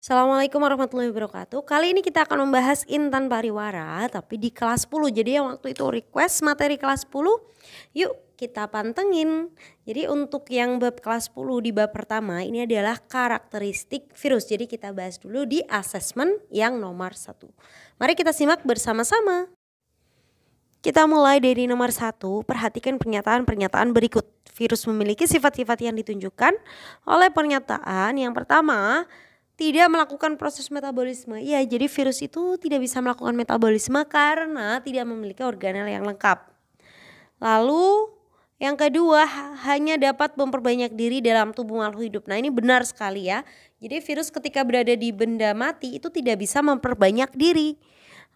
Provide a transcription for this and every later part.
Assalamualaikum warahmatullahi wabarakatuh. Kali ini kita akan membahas Intan Pariwara tapi di kelas 10. Jadi yang waktu itu request materi kelas 10, yuk kita pantengin. Jadi untuk yang bab kelas 10 di bab pertama ini adalah karakteristik virus. Jadi kita bahas dulu di asesmen yang nomor satu. Mari kita simak bersama-sama. Kita mulai dari nomor satu, perhatikan pernyataan-pernyataan berikut. Virus memiliki sifat-sifat yang ditunjukkan oleh pernyataan. Yang pertama, tidak melakukan proses metabolisme. ya jadi virus itu tidak bisa melakukan metabolisme karena tidak memiliki organel yang lengkap. Lalu yang kedua hanya dapat memperbanyak diri dalam tubuh makhluk hidup. Nah ini benar sekali ya. Jadi virus ketika berada di benda mati itu tidak bisa memperbanyak diri.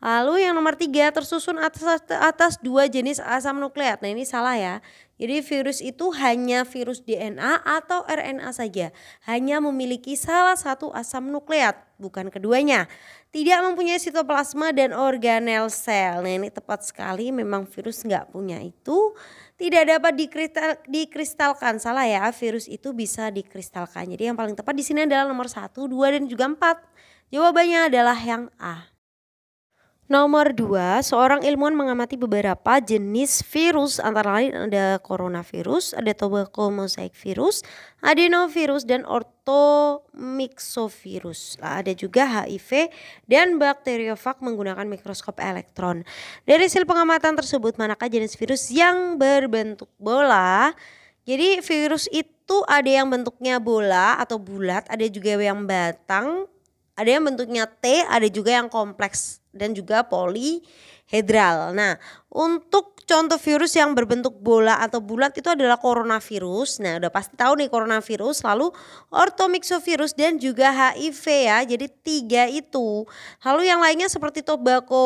Lalu yang nomor tiga tersusun atas, atas dua jenis asam nukleat. Nah ini salah ya. Jadi virus itu hanya virus DNA atau RNA saja. Hanya memiliki salah satu asam nukleat, bukan keduanya. Tidak mempunyai sitoplasma dan organel sel. Nah ini tepat sekali memang virus nggak punya itu. Tidak dapat dikristal, dikristalkan. Salah ya, virus itu bisa dikristalkan. Jadi yang paling tepat di sini adalah nomor satu, dua dan juga empat. Jawabannya adalah yang A. Nomor dua, seorang ilmuwan mengamati beberapa jenis virus antara lain ada coronavirus, ada tobacco mosaic virus, adenovirus dan ortomixovirus. Nah, ada juga HIV dan bakteriofag menggunakan mikroskop elektron. Dari hasil pengamatan tersebut manakah jenis virus yang berbentuk bola? Jadi virus itu ada yang bentuknya bola atau bulat, ada juga yang batang, ada yang bentuknya T, ada juga yang kompleks dan juga polihedral. Nah, untuk contoh virus yang berbentuk bola atau bulat itu adalah coronavirus. Nah, udah pasti tahu nih coronavirus, lalu ortomixovirus dan juga HIV ya. Jadi tiga itu. Lalu yang lainnya seperti tobacco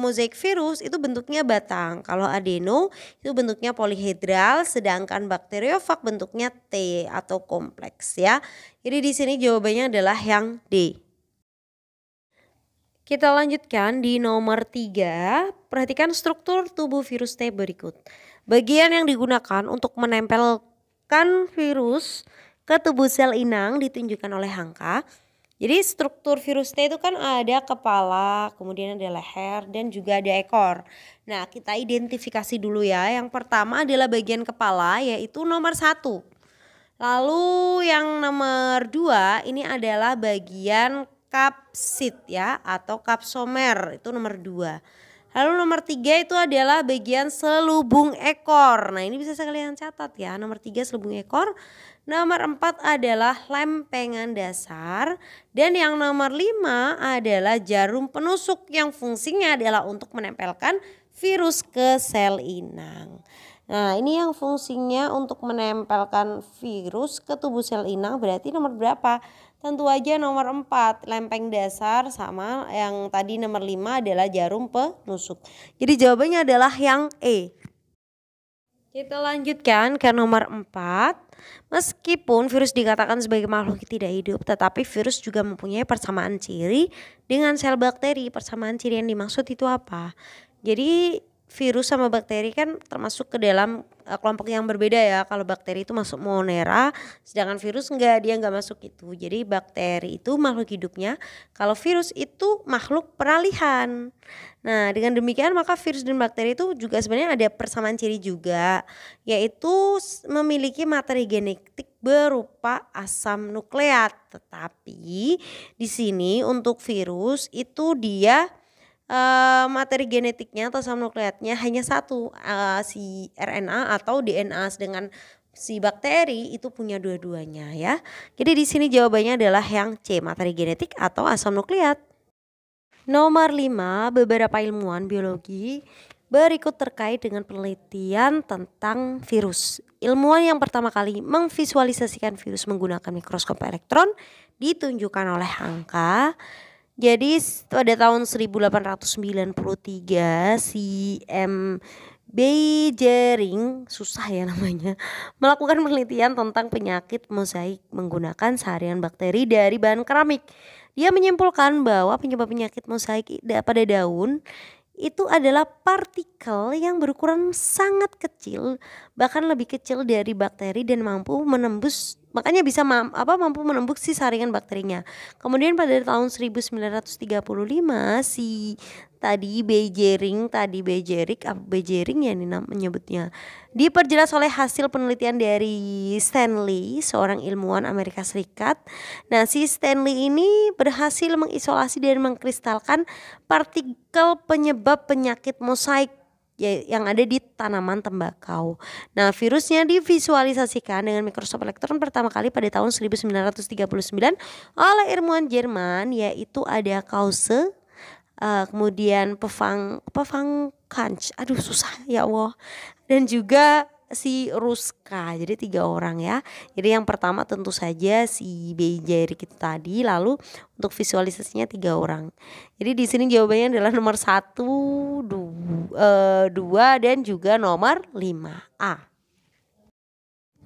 mosaic virus itu bentuknya batang. Kalau adeno itu bentuknya polihedral, sedangkan bakteriofag bentuknya T atau kompleks ya. Jadi di sini jawabannya adalah yang D. Kita lanjutkan di nomor 3, perhatikan struktur tubuh virus T berikut. Bagian yang digunakan untuk menempelkan virus ke tubuh sel inang ditunjukkan oleh angka. Jadi struktur virus T itu kan ada kepala, kemudian ada leher dan juga ada ekor. Nah kita identifikasi dulu ya. Yang pertama adalah bagian kepala yaitu nomor satu. Lalu yang nomor dua ini adalah bagian kapsit ya atau kapsomer itu nomor dua. Lalu nomor tiga itu adalah bagian selubung ekor. Nah ini bisa sekalian catat ya. Nomor tiga selubung ekor. Nomor empat adalah lempengan dasar. Dan yang nomor lima adalah jarum penusuk yang fungsinya adalah untuk menempelkan virus ke sel inang. Nah, ini yang fungsinya untuk menempelkan virus ke tubuh sel inang berarti nomor berapa? Tentu aja nomor 4, lempeng dasar sama yang tadi nomor 5 adalah jarum penusuk. Jadi jawabannya adalah yang E. Kita lanjutkan ke nomor 4. Meskipun virus dikatakan sebagai makhluk tidak hidup, tetapi virus juga mempunyai persamaan ciri dengan sel bakteri. Persamaan ciri yang dimaksud itu apa? Jadi virus sama bakteri kan termasuk ke dalam uh, kelompok yang berbeda ya. Kalau bakteri itu masuk monera, sedangkan virus enggak, dia enggak masuk itu. Jadi bakteri itu makhluk hidupnya, kalau virus itu makhluk peralihan. Nah, dengan demikian maka virus dan bakteri itu juga sebenarnya ada persamaan ciri juga, yaitu memiliki materi genetik berupa asam nukleat. Tetapi di sini untuk virus itu dia Eh, materi genetiknya atau asam nukleatnya hanya satu uh, si RNA atau DNA dengan si bakteri itu punya dua-duanya ya. Jadi di sini jawabannya adalah yang C, materi genetik atau asam nukleat. Nomor 5, beberapa ilmuwan biologi berikut terkait dengan penelitian tentang virus. Ilmuwan yang pertama kali mengvisualisasikan virus menggunakan mikroskop elektron ditunjukkan oleh angka jadi pada tahun 1893 si M. Beijering, susah ya namanya, melakukan penelitian tentang penyakit mozaik menggunakan seharian bakteri dari bahan keramik. Dia menyimpulkan bahwa penyebab penyakit mozaik pada daun itu adalah partikel yang berukuran sangat kecil, bahkan lebih kecil dari bakteri dan mampu menembus makanya bisa ma apa mampu menembus si saringan bakterinya. Kemudian pada tahun 1935 si tadi Bejering tadi Bejerik apa Bejering ah, ya ini menyebutnya diperjelas oleh hasil penelitian dari Stanley seorang ilmuwan Amerika Serikat nah si Stanley ini berhasil mengisolasi dan mengkristalkan partikel penyebab penyakit mosaik Ya, yang ada di tanaman tembakau. Nah, virusnya divisualisasikan dengan mikroskop elektron pertama kali pada tahun 1939 oleh ilmuwan Jerman yaitu ada Kause, uh, eh, kemudian Pevang Pevang Kanch. Aduh susah ya Allah. Dan juga si Ruska. Jadi tiga orang ya. Jadi yang pertama tentu saja si Bejeri kita tadi, lalu untuk visualisasinya tiga orang. Jadi di sini jawabannya adalah nomor satu, dua, eh, dua dan juga nomor lima A.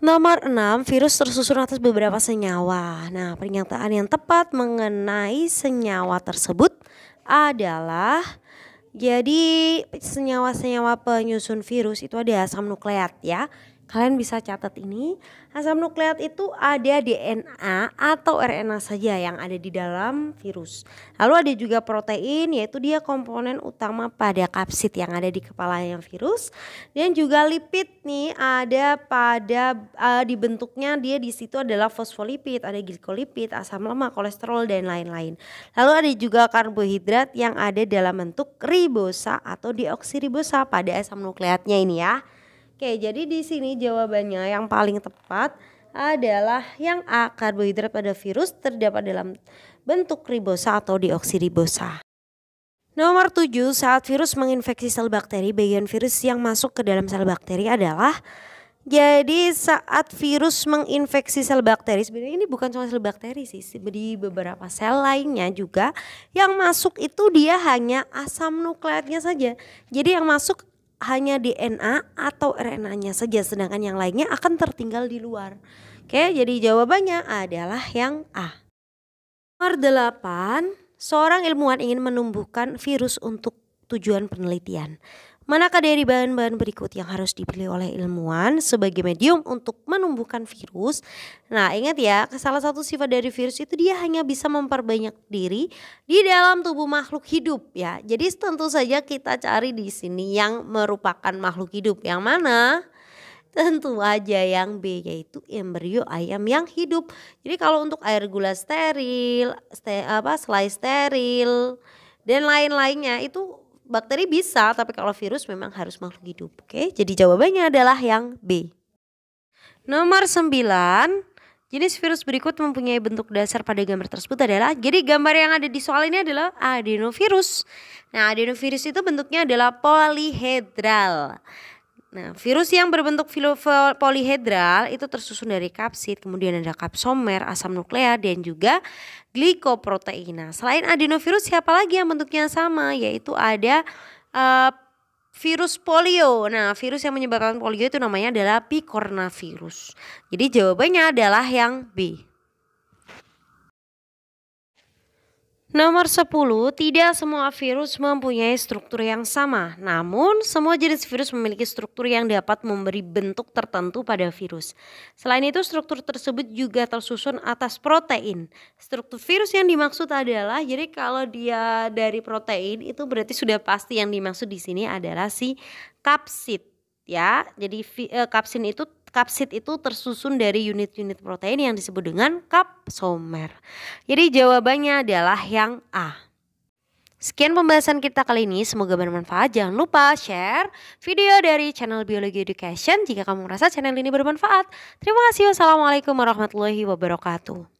Nomor 6, virus tersusun atas beberapa senyawa. Nah, pernyataan yang tepat mengenai senyawa tersebut adalah jadi senyawa-senyawa penyusun virus itu ada asam nukleat ya. Kalian bisa catat ini, asam nukleat itu ada DNA atau RNA saja yang ada di dalam virus. Lalu ada juga protein yaitu dia komponen utama pada kapsid yang ada di kepala yang virus dan juga lipid nih ada pada uh, e, dibentuknya dia di situ adalah fosfolipid, ada glikolipid, asam lemak, kolesterol dan lain-lain. Lalu ada juga karbohidrat yang ada dalam bentuk ribosa atau deoksiribosa pada asam nukleatnya ini ya. Oke, jadi di sini jawabannya yang paling tepat adalah yang A, karbohidrat pada virus terdapat dalam bentuk ribosa atau dioksiribosa. Nomor 7, saat virus menginfeksi sel bakteri, bagian virus yang masuk ke dalam sel bakteri adalah jadi saat virus menginfeksi sel bakteri, sebenarnya ini bukan cuma sel bakteri sih, di beberapa sel lainnya juga yang masuk itu dia hanya asam nukleatnya saja. Jadi yang masuk hanya DNA atau RNA-nya saja sedangkan yang lainnya akan tertinggal di luar. Oke, jadi jawabannya adalah yang A. Nomor 8, seorang ilmuwan ingin menumbuhkan virus untuk tujuan penelitian. Manakah dari bahan-bahan berikut yang harus dipilih oleh ilmuwan sebagai medium untuk menumbuhkan virus? Nah, ingat ya, salah satu sifat dari virus itu dia hanya bisa memperbanyak diri di dalam tubuh makhluk hidup ya. Jadi tentu saja kita cari di sini yang merupakan makhluk hidup yang mana? tentu aja yang B yaitu embrio ayam yang hidup. Jadi kalau untuk air gula steril, ste, apa selai steril dan lain-lainnya itu bakteri bisa, tapi kalau virus memang harus makhluk hidup. Oke, jadi jawabannya adalah yang B. Nomor 9. Jenis virus berikut mempunyai bentuk dasar pada gambar tersebut adalah jadi gambar yang ada di soal ini adalah adenovirus. Nah, adenovirus itu bentuknya adalah polihedral. Nah, virus yang berbentuk polihedral itu tersusun dari kapsid, kemudian ada kapsomer, asam nukleat, dan juga glikoproteina. Selain adenovirus, siapa lagi yang bentuknya sama? Yaitu ada uh, virus polio. Nah, virus yang menyebabkan polio itu namanya adalah picornavirus. Jadi jawabannya adalah yang B. Nomor 10, tidak semua virus mempunyai struktur yang sama. Namun, semua jenis virus memiliki struktur yang dapat memberi bentuk tertentu pada virus. Selain itu, struktur tersebut juga tersusun atas protein. Struktur virus yang dimaksud adalah jadi kalau dia dari protein itu berarti sudah pasti yang dimaksud di sini adalah si kapsid ya. Jadi eh, kapsin itu Kapsid itu tersusun dari unit-unit protein yang disebut dengan kapsomer. Jadi jawabannya adalah yang A. Sekian pembahasan kita kali ini, semoga bermanfaat. Jangan lupa share video dari channel Biologi Education jika kamu merasa channel ini bermanfaat. Terima kasih. Wassalamualaikum warahmatullahi wabarakatuh.